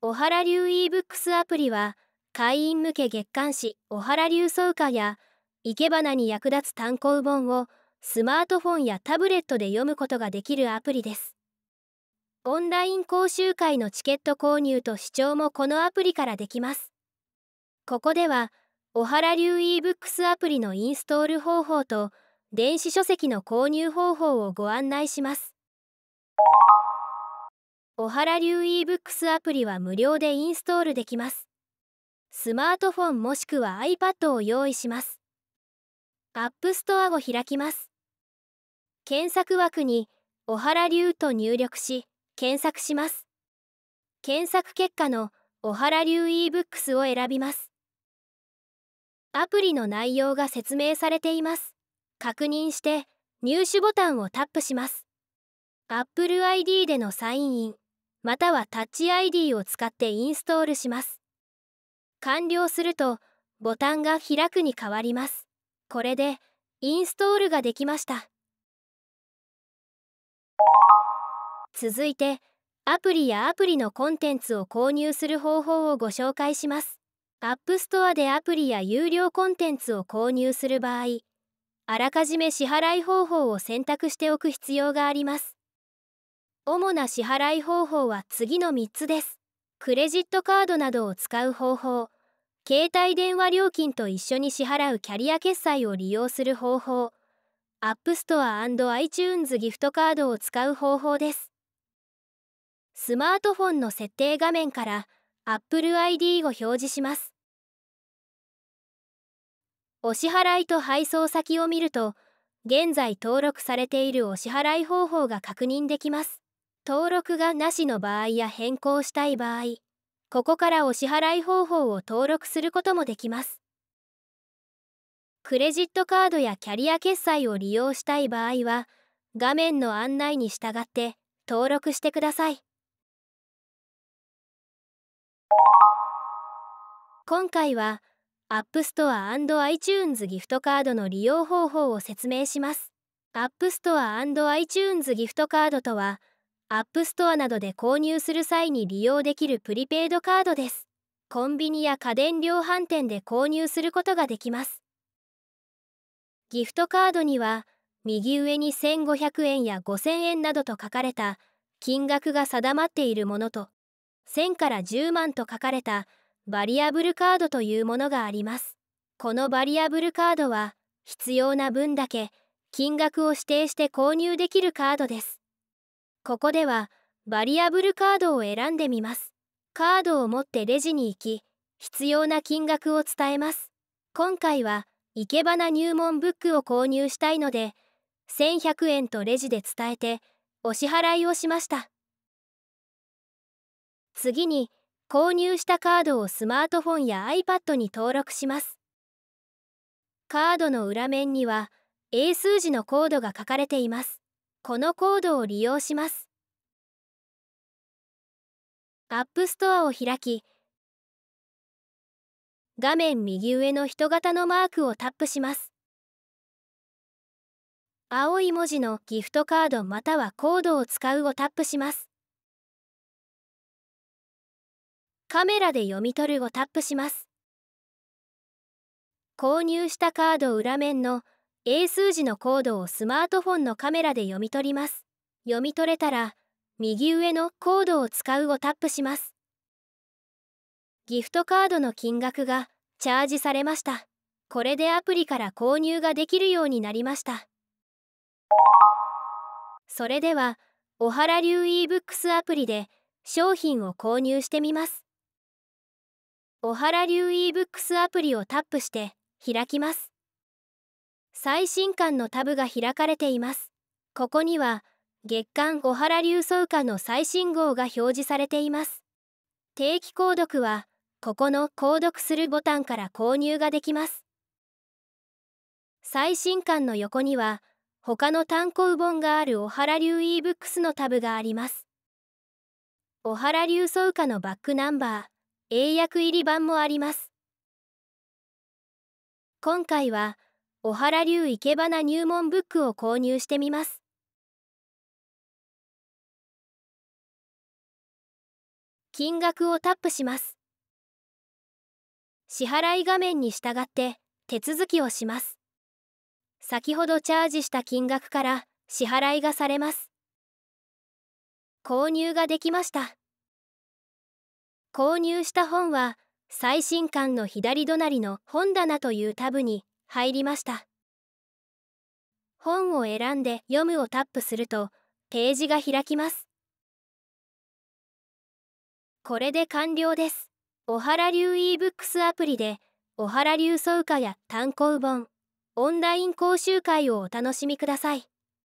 小原流 ebooks アプリは会員向け月刊誌「小原流草歌」や生け花に役立つ単行本をスマートフォンやタブレットで読むことができるアプリです。オンライン講習会のチケット購入と視聴もこのアプリからできます。ここでは、小原流 ebooks アプリのインストール方法と電子書籍の購入方法をご案内します。小原流 ebooks アプリは無料でインストールできますスマートフォンもしくは iPad を用意しますアップストアを開きます検索枠に「小原流」と入力し検索します検索結果の「小原流 ebooks」を選びますアプリの内容が説明されています確認して入手ボタンをタップします Apple ID でのサインインまたは Touch ID を使ってインストールします完了するとボタンが開くに変わりますこれでインストールができました続いてアプリやアプリのコンテンツを購入する方法をご紹介します App Store でアプリや有料コンテンツを購入する場合あらかじめ支払い方法を選択しておく必要があります主な支払い方法は次の3つですクレジットカードなどを使う方法携帯電話料金と一緒に支払うキャリア決済を利用する方法アップストア &iTunes ギフトカードを使う方法ですスマートフォンの設定画面から Apple ID を表示しますお支払いと配送先を見ると現在登録されているお支払い方法が確認できます登録がなしの場合や変更したい場合ここからお支払い方法を登録することもできますクレジットカードやキャリア決済を利用したい場合は画面の案内に従って登録してください今回は App Store &iTunes ギフトカードの利用方法を説明します。App Store &iTunes ギフトカードとはアップストアなどで購入する際に利用できるプリペイドカードですコンビニや家電量販店で購入することができますギフトカードには右上に1500円や5000円などと書かれた金額が定まっているものと1000から10万と書かれたバリアブルカードというものがありますこのバリアブルカードは必要な分だけ金額を指定して購入できるカードですここではバリアブルカードを選んでみます。カードを持ってレジに行き、必要な金額を伝えます。今回は、生け花入門ブックを購入したいので、1100円とレジで伝えて、お支払いをしました。次に、購入したカードをスマートフォンや iPad に登録します。カードの裏面には、英数字のコードが書かれています。このコードを利用します。アップストアを開き、画面右上の人型のマークをタップします。青い文字のギフトカードまたはコードを使うをタップします。カメラで読み取るをタップします。購入したカード裏面の英数字のコードをスマートフォンのカメラで読み取ります。読み取れたら、右上のコードを使うをタップします。ギフトカードの金額がチャージされました。これでアプリから購入ができるようになりました。それでは、小原流 ebooks アプリで商品を購入してみます。小原流 ebooks アプリをタップして開きます。最新刊のタブが開かれていますここには月刊小原流奏歌の最新号が表示されています定期購読はここの購読するボタンから購入ができます最新刊の横には他の単行本がある小原流 ebooks のタブがあります小原流奏歌のバックナンバー英訳入り版もあります今回は「小原流いけばな入門ブックを購入してみます。金額をタップします。支払い画面に従って手続きをします。先ほどチャージした金額から支払いがされます。購入ができました。購入した本は最新刊の左隣の本棚というタブに入りました本を選んで「読む」をタップするとページが開きますこれで完了です小原流 ebooks アプリで小原流創価や単行本オンライン講習会をお楽しみください